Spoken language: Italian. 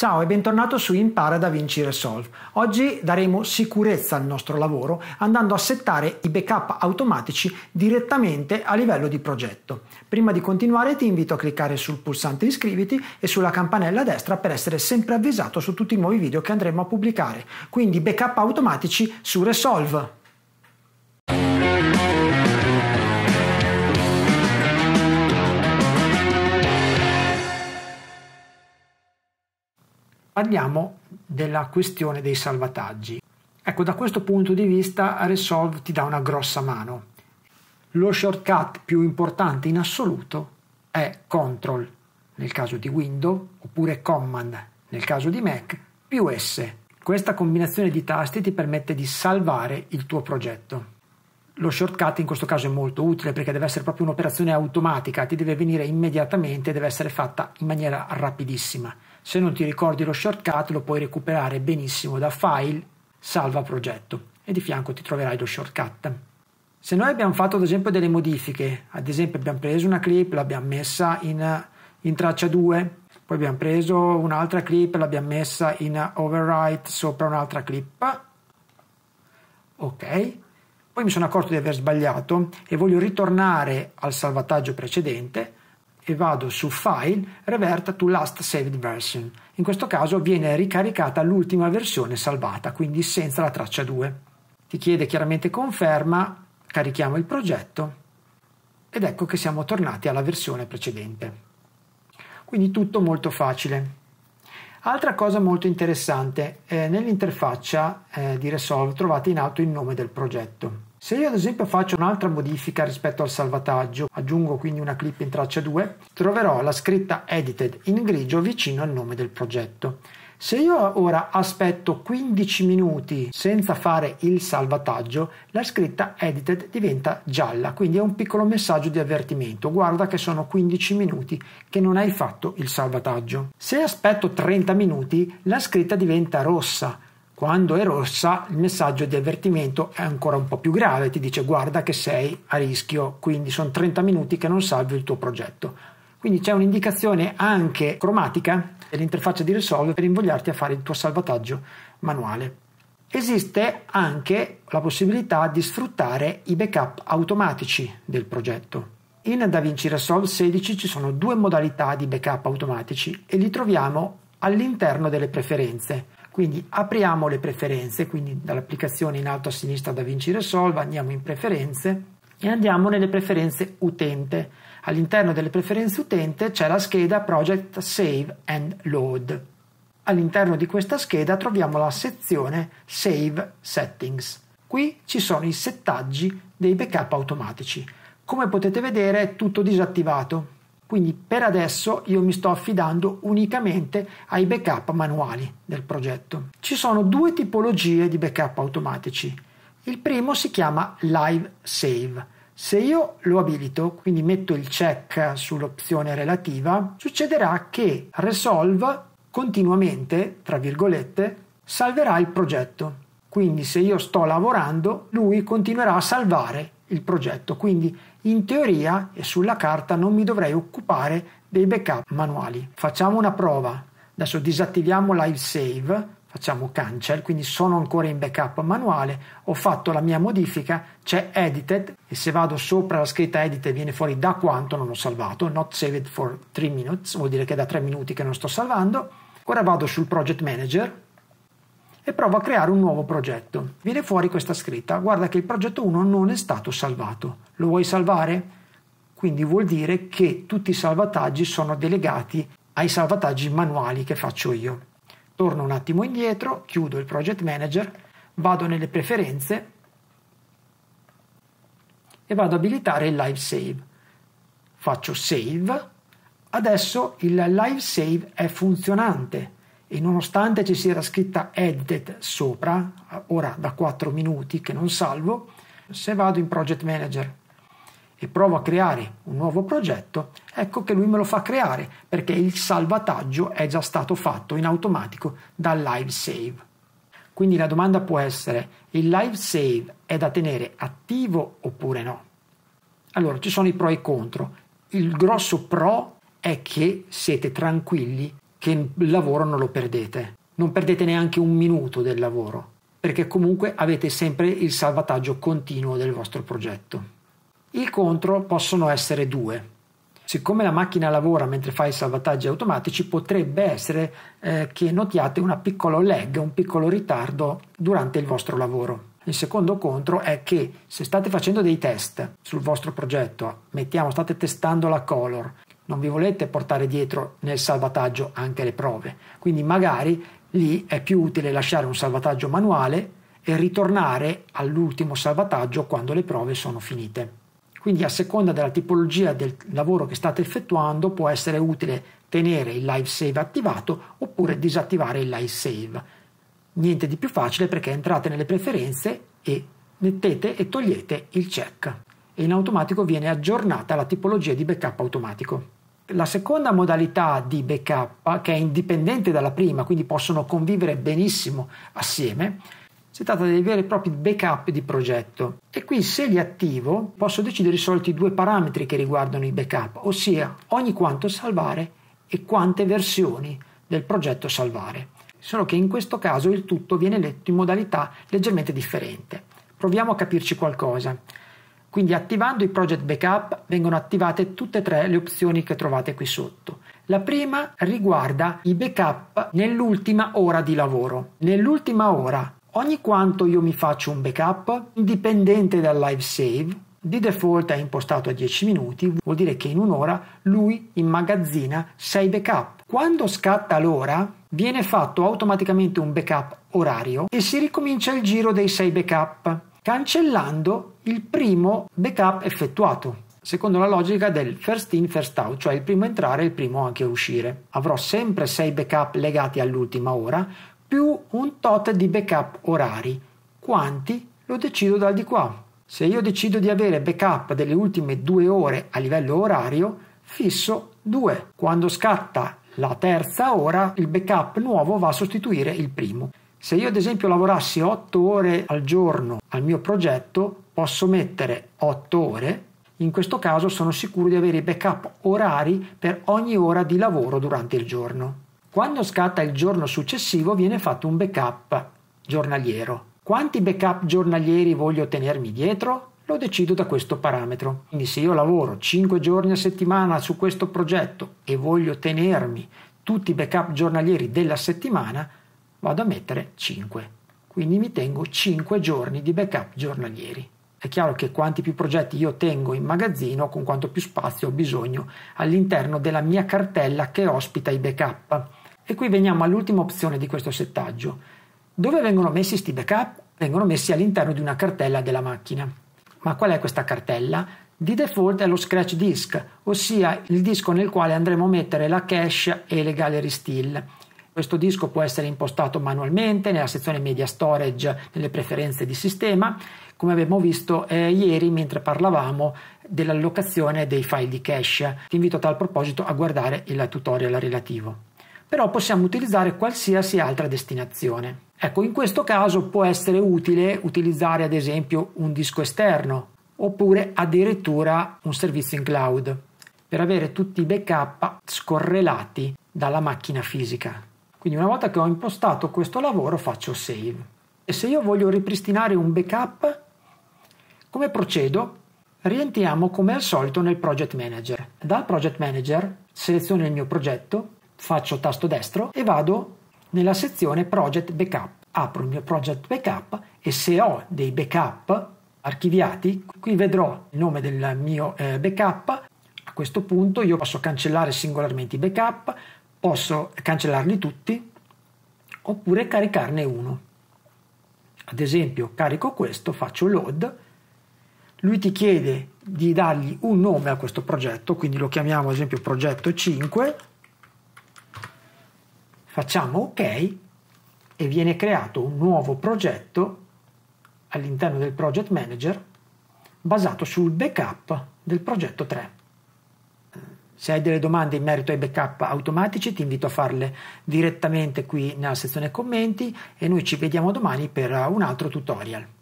Ciao e bentornato su Impara da Vinci Resolve. Oggi daremo sicurezza al nostro lavoro andando a settare i backup automatici direttamente a livello di progetto. Prima di continuare ti invito a cliccare sul pulsante iscriviti e sulla campanella a destra per essere sempre avvisato su tutti i nuovi video che andremo a pubblicare. Quindi backup automatici su Resolve. parliamo della questione dei salvataggi. Ecco, da questo punto di vista Resolve ti dà una grossa mano. Lo shortcut più importante in assoluto è CTRL nel caso di Windows oppure Command nel caso di Mac più S. Questa combinazione di tasti ti permette di salvare il tuo progetto lo shortcut in questo caso è molto utile perché deve essere proprio un'operazione automatica, ti deve venire immediatamente, deve essere fatta in maniera rapidissima. Se non ti ricordi lo shortcut lo puoi recuperare benissimo da file, salva progetto e di fianco ti troverai lo shortcut. Se noi abbiamo fatto ad esempio delle modifiche, ad esempio abbiamo preso una clip, l'abbiamo messa in, in traccia 2, poi abbiamo preso un'altra clip, l'abbiamo messa in overwrite sopra un'altra clip, ok, poi mi sono accorto di aver sbagliato e voglio ritornare al salvataggio precedente e vado su File, Revert to Last Saved Version. In questo caso viene ricaricata l'ultima versione salvata, quindi senza la traccia 2. Ti chiede chiaramente conferma, carichiamo il progetto ed ecco che siamo tornati alla versione precedente. Quindi tutto molto facile. Altra cosa molto interessante, eh, nell'interfaccia eh, di Resolve trovate in alto il nome del progetto. Se io ad esempio faccio un'altra modifica rispetto al salvataggio, aggiungo quindi una clip in traccia 2, troverò la scritta edited in grigio vicino al nome del progetto. Se io ora aspetto 15 minuti senza fare il salvataggio, la scritta edited diventa gialla, quindi è un piccolo messaggio di avvertimento. Guarda che sono 15 minuti che non hai fatto il salvataggio. Se aspetto 30 minuti, la scritta diventa rossa, quando è rossa il messaggio di avvertimento è ancora un po' più grave, ti dice guarda che sei a rischio, quindi sono 30 minuti che non salvi il tuo progetto. Quindi c'è un'indicazione anche cromatica dell'interfaccia di Resolve per invogliarti a fare il tuo salvataggio manuale. Esiste anche la possibilità di sfruttare i backup automatici del progetto. In DaVinci Resolve 16 ci sono due modalità di backup automatici e li troviamo all'interno delle preferenze. Quindi apriamo le preferenze, quindi dall'applicazione in alto a sinistra da Vinci Resolve andiamo in preferenze e andiamo nelle preferenze utente. All'interno delle preferenze utente c'è la scheda Project Save and Load. All'interno di questa scheda troviamo la sezione Save Settings. Qui ci sono i settaggi dei backup automatici. Come potete vedere è tutto disattivato, quindi per adesso io mi sto affidando unicamente ai backup manuali del progetto. Ci sono due tipologie di backup automatici. Il primo si chiama Live Save. Se io lo abilito, quindi metto il check sull'opzione relativa, succederà che Resolve continuamente, tra virgolette, salverà il progetto. Quindi se io sto lavorando, lui continuerà a salvare il progetto. Quindi in teoria e sulla carta non mi dovrei occupare dei backup manuali. Facciamo una prova. Adesso disattiviamo live save, facciamo cancel, quindi sono ancora in backup manuale, ho fatto la mia modifica, c'è edited e se vado sopra la scritta edited viene fuori da quanto non ho salvato, not saved for 3 minutes, vuol dire che è da 3 minuti che non sto salvando. Ora vado sul project manager, e provo a creare un nuovo progetto. Viene fuori questa scritta, guarda che il progetto 1 non è stato salvato, lo vuoi salvare? Quindi vuol dire che tutti i salvataggi sono delegati ai salvataggi manuali che faccio io. Torno un attimo indietro, chiudo il project manager, vado nelle preferenze e vado ad abilitare il live save. Faccio save, adesso il live save è funzionante e nonostante ci sia scritta added sopra, ora da 4 minuti che non salvo, se vado in Project Manager e provo a creare un nuovo progetto, ecco che lui me lo fa creare perché il salvataggio è già stato fatto in automatico dal live save. Quindi la domanda può essere: il live save è da tenere attivo oppure no? Allora ci sono i pro e i contro. Il grosso pro è che siete tranquilli che il lavoro non lo perdete. Non perdete neanche un minuto del lavoro, perché comunque avete sempre il salvataggio continuo del vostro progetto. Il contro possono essere due. Siccome la macchina lavora mentre fa i salvataggi automatici, potrebbe essere eh, che notiate una piccola lag, un piccolo ritardo durante il vostro lavoro. Il secondo contro è che se state facendo dei test sul vostro progetto, mettiamo, state testando la color non vi volete portare dietro nel salvataggio anche le prove. Quindi magari lì è più utile lasciare un salvataggio manuale e ritornare all'ultimo salvataggio quando le prove sono finite. Quindi a seconda della tipologia del lavoro che state effettuando può essere utile tenere il live save attivato oppure disattivare il live save. Niente di più facile perché entrate nelle preferenze e mettete e togliete il check e in automatico viene aggiornata la tipologia di backup automatico. La seconda modalità di backup, che è indipendente dalla prima, quindi possono convivere benissimo assieme, si tratta dei veri e propri backup di progetto e qui se li attivo posso decidere i soliti due parametri che riguardano i backup, ossia ogni quanto salvare e quante versioni del progetto salvare. Solo che in questo caso il tutto viene letto in modalità leggermente differente. Proviamo a capirci qualcosa. Quindi attivando i project backup vengono attivate tutte e tre le opzioni che trovate qui sotto. La prima riguarda i backup nell'ultima ora di lavoro. Nell'ultima ora, ogni quanto io mi faccio un backup, indipendente dal live save, di default è impostato a 10 minuti, vuol dire che in un'ora lui immagazzina 6 backup. Quando scatta l'ora, viene fatto automaticamente un backup orario e si ricomincia il giro dei 6 backup cancellando il primo backup effettuato secondo la logica del first in first out, cioè il primo entrare e il primo anche uscire. Avrò sempre 6 backup legati all'ultima ora più un tot di backup orari. Quanti lo decido dal di qua. Se io decido di avere backup delle ultime due ore a livello orario, fisso 2. Quando scatta la terza ora, il backup nuovo va a sostituire il primo. Se io ad esempio lavorassi 8 ore al giorno al mio progetto, posso mettere 8 ore, in questo caso sono sicuro di avere i backup orari per ogni ora di lavoro durante il giorno. Quando scatta il giorno successivo viene fatto un backup giornaliero. Quanti backup giornalieri voglio tenermi dietro? Lo decido da questo parametro. Quindi se io lavoro 5 giorni a settimana su questo progetto e voglio tenermi tutti i backup giornalieri della settimana, vado a mettere 5. Quindi mi tengo 5 giorni di backup giornalieri. È chiaro che quanti più progetti io tengo in magazzino, con quanto più spazio ho bisogno all'interno della mia cartella che ospita i backup. E qui veniamo all'ultima opzione di questo settaggio. Dove vengono messi questi backup? Vengono messi all'interno di una cartella della macchina. Ma qual è questa cartella? Di default è lo scratch disk, ossia il disco nel quale andremo a mettere la cache e le gallery still. Questo disco può essere impostato manualmente nella sezione media storage nelle preferenze di sistema, come abbiamo visto eh, ieri mentre parlavamo dell'allocazione dei file di cache. Ti invito a tal proposito a guardare il tutorial relativo. Però possiamo utilizzare qualsiasi altra destinazione. Ecco, in questo caso può essere utile utilizzare ad esempio un disco esterno oppure addirittura un servizio in cloud per avere tutti i backup scorrelati dalla macchina fisica. Quindi una volta che ho impostato questo lavoro faccio save. E se io voglio ripristinare un backup, come procedo? Rientriamo come al solito nel project manager. Dal project manager seleziono il mio progetto, faccio tasto destro e vado nella sezione project backup. Apro il mio project backup e se ho dei backup archiviati, qui vedrò il nome del mio eh, backup. A questo punto io posso cancellare singolarmente i backup, Posso cancellarli tutti oppure caricarne uno. Ad esempio, carico questo, faccio load, lui ti chiede di dargli un nome a questo progetto, quindi lo chiamiamo ad esempio progetto 5, facciamo ok e viene creato un nuovo progetto all'interno del project manager basato sul backup del progetto 3. Se hai delle domande in merito ai backup automatici ti invito a farle direttamente qui nella sezione commenti e noi ci vediamo domani per un altro tutorial.